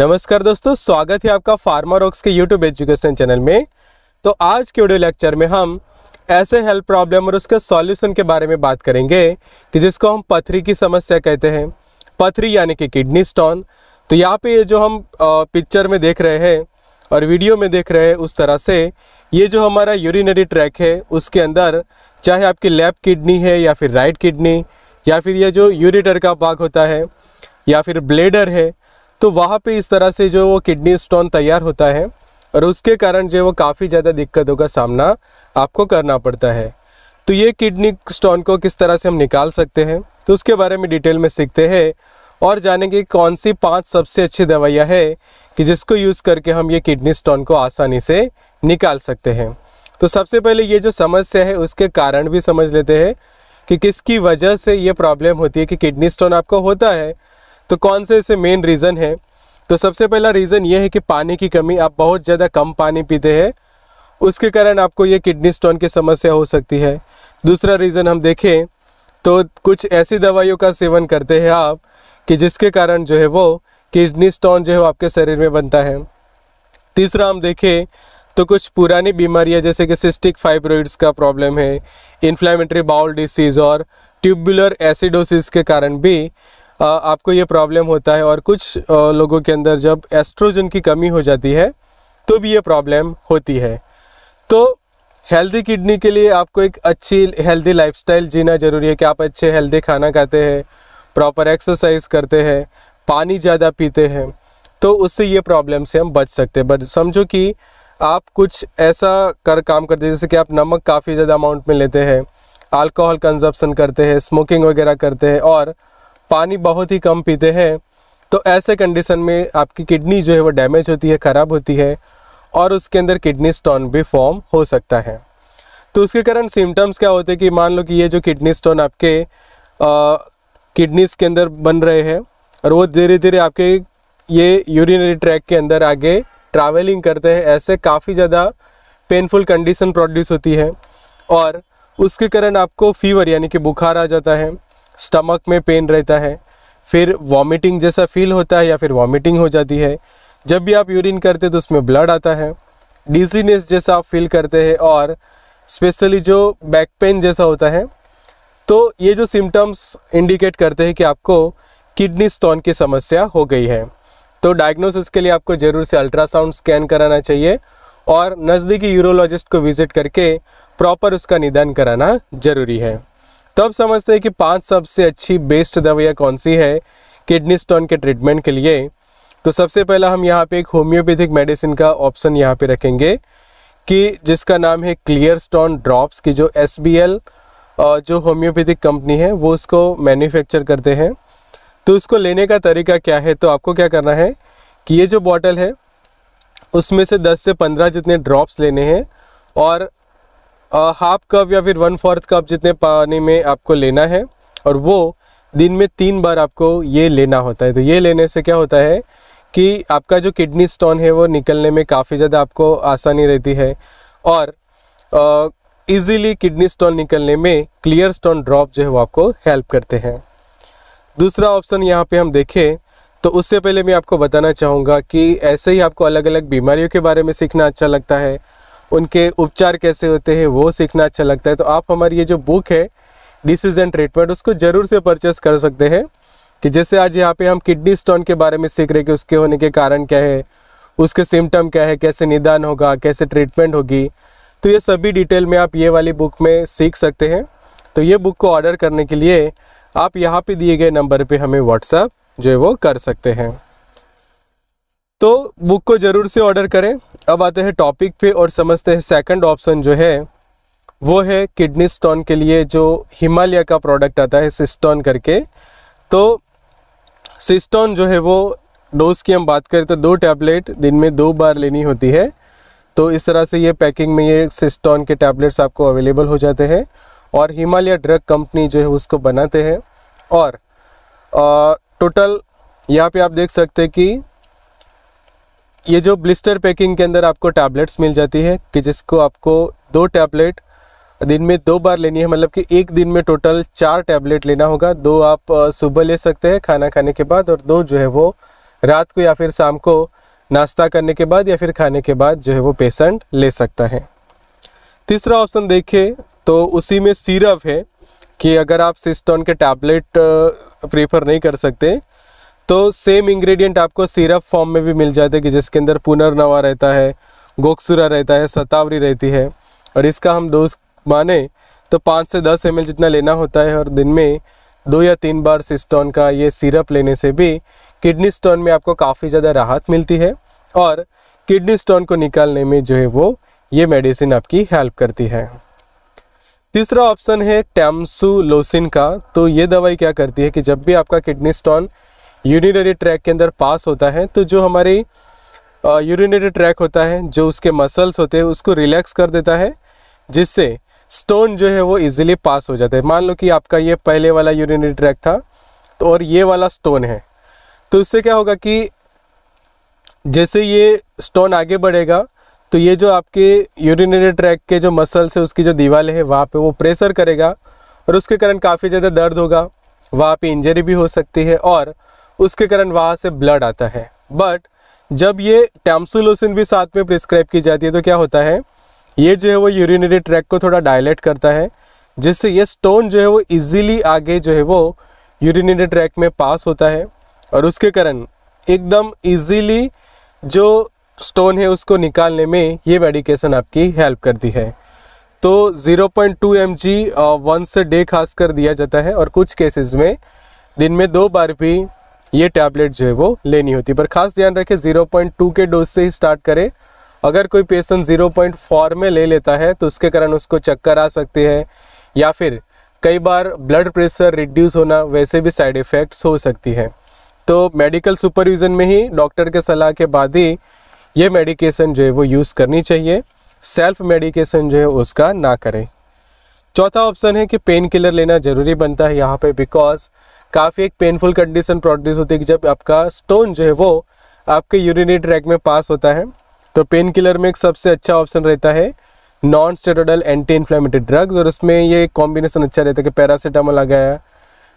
नमस्कार दोस्तों स्वागत है आपका फार्मा ऑक्स के यूट्यूब एजुकेशन चैनल में तो आज के ऑडियो लेक्चर में हम ऐसे हेल्थ प्रॉब्लम और उसके सॉल्यूशन के बारे में बात करेंगे कि जिसको हम पथरी की समस्या कहते हैं पथरी यानी कि किडनी स्टोन तो यहाँ पे ये जो हम पिक्चर में देख रहे हैं और वीडियो में देख रहे हैं उस तरह से ये जो हमारा यूरिनरी ट्रैक है उसके अंदर चाहे आपकी लेफ्ट किडनी है या फिर राइट किडनी या फिर ये जो यूरिटर का भाग होता है या फिर ब्लेडर है तो वहाँ पे इस तरह से जो वो किडनी स्टोन तैयार होता है और उसके कारण जो वो काफ़ी ज़्यादा दिक्कतों का सामना आपको करना पड़ता है तो ये किडनी स्टोन को किस तरह से हम निकाल सकते हैं तो उसके बारे में डिटेल में सीखते हैं और जानेंगे कौन सी पांच सबसे अच्छी दवाइयाँ है कि जिसको यूज़ करके हम ये किडनी स्टोन को आसानी से निकाल सकते हैं तो सबसे पहले ये जो समस्या है उसके कारण भी समझ लेते हैं कि किसकी वजह से ये प्रॉब्लम होती है कि किडनी स्टोन आपको होता है तो कौन से ऐसे मेन रीज़न है तो सबसे पहला रीज़न ये है कि पानी की कमी आप बहुत ज़्यादा कम पानी पीते हैं उसके कारण आपको ये किडनी स्टोन की समस्या हो सकती है दूसरा रीज़न हम देखें तो कुछ ऐसी दवाइयों का सेवन करते हैं आप कि जिसके कारण जो है वो किडनी स्टोन जो है वो आपके शरीर में बनता है तीसरा हम देखें तो कुछ पुरानी बीमारियां जैसे कि सिस्टिक फाइब्रॉइड्स का प्रॉब्लम है इन्फ्लामेटरी बाउल डिसीज़ और ट्यूबुलर एसिडोसिस के कारण भी आपको ये प्रॉब्लम होता है और कुछ लोगों के अंदर जब एस्ट्रोजन की कमी हो जाती है तो भी ये प्रॉब्लम होती है तो हेल्दी किडनी के लिए आपको एक अच्छी हेल्दी लाइफस्टाइल जीना ज़रूरी है कि आप अच्छे हेल्दी खाना खाते हैं प्रॉपर एक्सरसाइज करते हैं पानी ज़्यादा पीते हैं तो उससे ये प्रॉब्लम से हम बच सकते हैं बट समझो कि आप कुछ ऐसा कर काम करते हैं जैसे कि आप नमक काफ़ी ज़्यादा अमाउंट में लेते हैं अल्कोहल कंजप्शन करते हैं स्मोकिंग वगैरह करते हैं और पानी बहुत ही कम पीते हैं तो ऐसे कंडीशन में आपकी किडनी जो है वो डैमेज होती है ख़राब होती है और उसके अंदर किडनी स्टोन भी फॉर्म हो सकता है तो उसके कारण सिम्टम्स क्या होते हैं कि मान लो कि ये जो किडनी स्टोन आपके किडनीस के अंदर बन रहे हैं और वो धीरे धीरे आपके ये यूरिनरी ट्रैक के अंदर आगे ट्रैवलिंग करते हैं ऐसे काफ़ी ज़्यादा पेनफुल कंडीशन प्रोड्यूस होती है और उसके कारण आपको फीवर यानी कि बुखार आ जाता है स्टमक में पेन रहता है फिर वॉमिटिंग जैसा फील होता है या फिर वॉमिटिंग हो जाती है जब भी आप यूरिन करते हैं तो उसमें ब्लड आता है डिजीनेस जैसा आप फील करते हैं और स्पेशली जो बैक पेन जैसा होता है तो ये जो सिम्टम्स इंडिकेट करते हैं कि आपको किडनी स्टोन की समस्या हो गई है तो डायग्नोसिस के लिए आपको ज़रूर से अल्ट्रासाउंड स्कैन कराना चाहिए और नज़दीकी यूरोलॉजिस्ट को विज़िट करके प्रॉपर उसका निदान कराना ज़रूरी है तब समझते हैं कि पांच सबसे अच्छी बेस्ट दवाइयाँ कौन सी है किडनी स्टोन के ट्रीटमेंट के लिए तो सबसे पहला हम यहाँ पे एक होम्योपैथिक मेडिसिन का ऑप्शन यहाँ पे रखेंगे कि जिसका नाम है क्लियर स्टोन ड्रॉप्स की जो एस जो होम्योपैथिक कंपनी है वो उसको मैन्युफैक्चर करते हैं तो उसको लेने का तरीका क्या है तो आपको क्या करना है कि ये जो बॉटल है उसमें से 10 से 15 जितने ड्रॉप्स लेने हैं और हाफ कप या फिर वन फोर्थ कप जितने पानी में आपको लेना है और वो दिन में तीन बार आपको ये लेना होता है तो ये लेने से क्या होता है कि आपका जो किडनी स्टोन है वो निकलने में काफ़ी ज़्यादा आपको आसानी रहती है और इजीली किडनी स्टोन निकलने में क्लियर स्टोन ड्रॉप जो है वो आपको हेल्प करते हैं दूसरा ऑप्शन यहाँ पे हम देखें तो उससे पहले मैं आपको बताना चाहूँगा कि ऐसे ही आपको अलग अलग बीमारियों के बारे में सीखना अच्छा लगता है उनके उपचार कैसे होते हैं वो सीखना अच्छा लगता है तो आप हमारी ये जो बुक है डिसीज एंड ट्रीटमेंट उसको ज़रूर से परचेस कर सकते हैं कि जैसे आज यहाँ पे हम किडनी स्टोन के बारे में सीख रहे कि उसके होने के कारण क्या है उसके सिम्टम क्या है कैसे निदान होगा कैसे ट्रीटमेंट होगी तो ये सभी डिटेल में आप ये वाली बुक में सीख सकते हैं तो ये बुक को ऑर्डर करने के लिए आप यहाँ पे दिए गए नंबर पे हमें व्हाट्सएप जो है वो कर सकते हैं तो बुक को ज़रूर से ऑर्डर करें अब आते हैं टॉपिक पे और समझते हैं सेकंड ऑप्शन जो है वो है किडनी स्टोन के लिए जो हिमालय का प्रोडक्ट आता है सिस्टोन करके तो सिस्टोन जो है वो डोज की हम बात करें तो दो टैबलेट दिन में दो बार लेनी होती है तो इस तरह से ये पैकिंग में ये सिस्टोन के टैबलेट्स आपको अवेलेबल हो जाते हैं और हिमालय ड्रग कंपनी जो है उसको बनाते हैं और टोटल यहाँ पे आप देख सकते हैं कि ये जो ब्लिस्टर पैकिंग के अंदर आपको टैबलेट्स मिल जाती है कि जिसको आपको दो टैबलेट दिन में दो बार लेनी है मतलब कि एक दिन में टोटल चार टैबलेट लेना होगा दो आप सुबह ले सकते हैं खाना खाने के बाद और दो जो है वो रात को या फिर शाम को नाश्ता करने के बाद या फिर खाने के बाद जो है वो पेशेंट ले सकता है तीसरा ऑप्शन देखें तो उसी में सीरप है कि अगर आप सिस्टोन के टैबलेट प्रेफर नहीं कर सकते तो सेम इंग्रेडिएंट आपको सिरप फॉर्म में भी मिल जाता है कि जिसके अंदर पुनर्नवा रहता है गोक्सुरा रहता है सतावरी रहती है और इसका हम डोज माने तो पाँच से दस एम जितना लेना होता है और दिन में दो या तीन बार सिस्टोन का ये सिरप लेने से भी किडनी स्टोन में आपको काफ़ी ज़्यादा राहत मिलती है और किडनी स्टोन को निकालने में जो है वो ये मेडिसिन आपकी हेल्प करती है तीसरा ऑप्शन है टैमसुलोसिन का तो ये दवाई क्या करती है कि जब भी आपका किडनी स्टोन यूरिनरी ट्रैक के अंदर पास होता है तो जो हमारी यूरिनरी ट्रैक होता है जो उसके मसल्स होते हैं उसको रिलैक्स कर देता है जिससे स्टोन जो है वो इजीली पास हो जाता है मान लो कि आपका ये पहले वाला यूरिनरी ट्रैक था तो और ये वाला स्टोन है तो उससे क्या होगा कि जैसे ये स्टोन आगे बढ़ेगा तो ये जो आपके यूरिनरी ट्रैक के जो मसल्स है उसकी जो दीवार है वहाँ पर वो प्रेशर करेगा और उसके कारण काफ़ी ज़्यादा दर्द होगा वहाँ पे इंजरी भी हो सकती है और उसके कारण वहाँ से ब्लड आता है बट जब ये टैम्सुलोसिन भी साथ में प्रिस्क्राइब की जाती है तो क्या होता है ये जो है वो यूरिनरी ट्रैक को थोड़ा डायलेट करता है जिससे ये स्टोन जो है वो इजीली आगे जो है वो यूरिनरी ट्रैक में पास होता है और उसके कारण एकदम इजीली जो स्टोन है उसको निकालने में ये मेडिकेशन आपकी हेल्प करती है तो 0.2 point two M once day खास कर दिया जाता है और कुछ केसेस में दिन में दो बार भी ये टैबलेट जो है वो लेनी होती है पर खास ध्यान रखें जीरो पॉइंट टू के डोज से ही स्टार्ट करें अगर कोई पेशेंट जीरो पॉइंट फोर में ले लेता है तो उसके कारण उसको चक्कर आ सकती है या फिर कई बार ब्लड प्रेशर रिड्यूस होना वैसे भी साइड इफ़ेक्ट्स हो सकती है तो मेडिकल सुपरविज़न में ही डॉक्टर के सलाह के बाद ही ये मेडिकेशन जो है वो यूज़ करनी चाहिए सेल्फ मेडिकेशन जो है उसका ना करें चौथा ऑप्शन है कि पेन किलर लेना ज़रूरी बनता है यहाँ पे बिकॉज काफ़ी एक पेनफुल कंडीशन प्रोड्यूस होती है कि जब आपका स्टोन जो है वो आपके यूरिनरी ट्रैक में पास होता है तो पेन किलर में एक सबसे अच्छा ऑप्शन रहता है non steroidal anti inflammatory drugs और उसमें ये कॉम्बिनेशन अच्छा रहता है कि पैरासीटामोल आ गया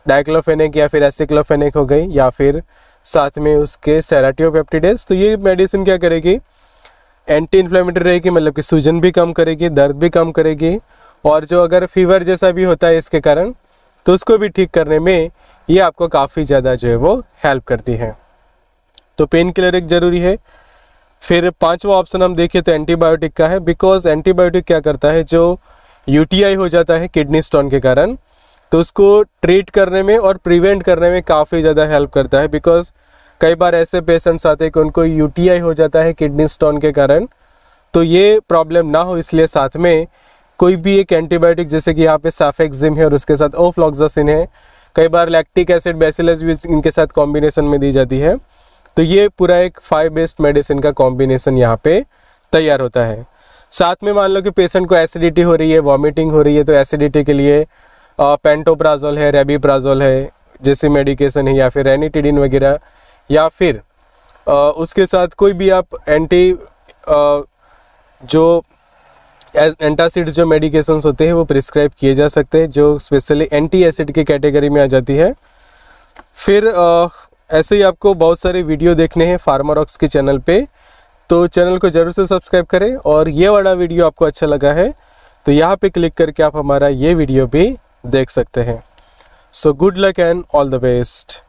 डाइक्लोफेनिक या फिर एसिक्लोफेनिक हो गई या फिर साथ में उसके सेराटियोपेप्टिडेस तो ये मेडिसिन क्या करेगी एंटी इन्फ्लेमेटरी रहेगी मतलब कि सूजन भी कम करेगी दर्द भी कम करेगी और जो अगर फीवर जैसा भी होता है इसके कारण तो उसको भी ठीक करने में ये आपको काफ़ी ज़्यादा जो है वो हेल्प करती है तो पेन किलर एक ज़रूरी है फिर पांचवा ऑप्शन हम देखें तो एंटीबायोटिक का है बिकॉज एंटीबायोटिक क्या करता है जो यूटीआई हो जाता है किडनी स्टोन के कारण तो उसको ट्रीट करने में और प्रिवेंट करने में काफ़ी ज़्यादा हेल्प करता है बिकॉज कई बार ऐसे पेशेंट्स आते हैं कि उनको यूटीआई हो जाता है किडनी स्टोन के कारण तो ये प्रॉब्लम ना हो इसलिए साथ में कोई भी एक एंटीबायोटिक जैसे कि यहाँ पे साफ़ेक्म है और उसके साथ ओफ्लॉक्सासिन है कई बार लैक्टिक एसिड बेसिलस भी इनके साथ कॉम्बिनेशन में दी जाती है तो ये पूरा एक फाइव बेस्ड मेडिसिन का कॉम्बिनेशन यहाँ पे तैयार होता है साथ में मान लो कि पेशेंट को एसिडिटी हो रही है वॉमिटिंग हो रही है तो एसिडिटी के लिए पेंटोप्राजोल है रेबीप्राजोल है जैसे मेडिकेशन है या फिर एनीटिडिन वगैरह या फिर आ, उसके साथ कोई भी आप एंटी आ, जो एंटासिड्स जो मेडिकेशन होते हैं वो प्रिस्क्राइब किए जा सकते हैं जो स्पेशली एंटी एसिड की कैटेगरी में आ जाती है फिर आ, ऐसे ही आपको बहुत सारे वीडियो देखने हैं फार्मारॉक्स के चैनल पे तो चैनल को ज़रूर से सब्सक्राइब करें और ये वाला वीडियो आपको अच्छा लगा है तो यहाँ पे क्लिक करके आप हमारा ये वीडियो भी देख सकते हैं so good luck and all the best